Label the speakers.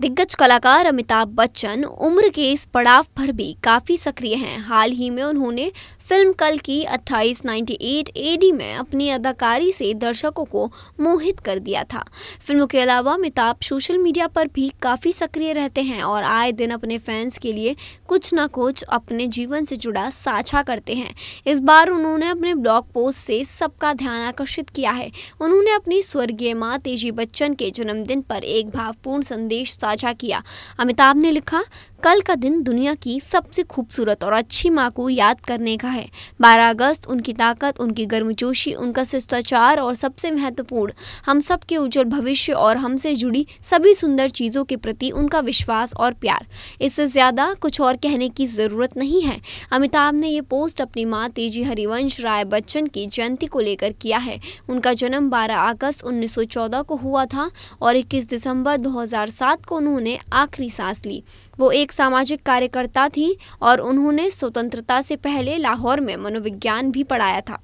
Speaker 1: दिग्गज कलाकार अमिताभ बच्चन उम्र के इस पड़ाव पर भी काफ़ी सक्रिय हैं हाल ही में उन्होंने फिल्म कल की अट्ठाईस एडी में अपनी अदाकारी से दर्शकों को मोहित कर दिया था फिल्मों के अलावा अमिताभ सोशल मीडिया पर भी काफ़ी सक्रिय रहते हैं और आए दिन अपने फैंस के लिए कुछ ना कुछ अपने जीवन से जुड़ा साझा करते हैं इस बार उन्होंने अपने ब्लॉग पोस्ट से सबका ध्यान आकर्षित किया है उन्होंने अपनी स्वर्गीय माँ तेजी बच्चन के जन्मदिन पर एक भावपूर्ण संदेश साझा किया अमिताभ ने लिखा कल का दिन दुनिया की सबसे खूबसूरत और अच्छी माँ को याद करने का है 12 अगस्त उनकी ताकत उनकी गर्मजोशी उनका शिष्टाचार और सबसे महत्वपूर्ण हम सब के उज्जवल भविष्य और हमसे जुड़ी सभी सुंदर चीज़ों के प्रति उनका विश्वास और प्यार इससे ज़्यादा कुछ और कहने की ज़रूरत नहीं है अमिताभ ने ये पोस्ट अपनी माँ तेजी हरिवंश राय बच्चन की जयंती को लेकर किया है उनका जन्म बारह अगस्त उन्नीस को हुआ था और इक्कीस दिसंबर दो को उन्होंने आखिरी सांस ली वो एक एक सामाजिक कार्यकर्ता थी और उन्होंने स्वतंत्रता से पहले लाहौर में मनोविज्ञान भी पढ़ाया था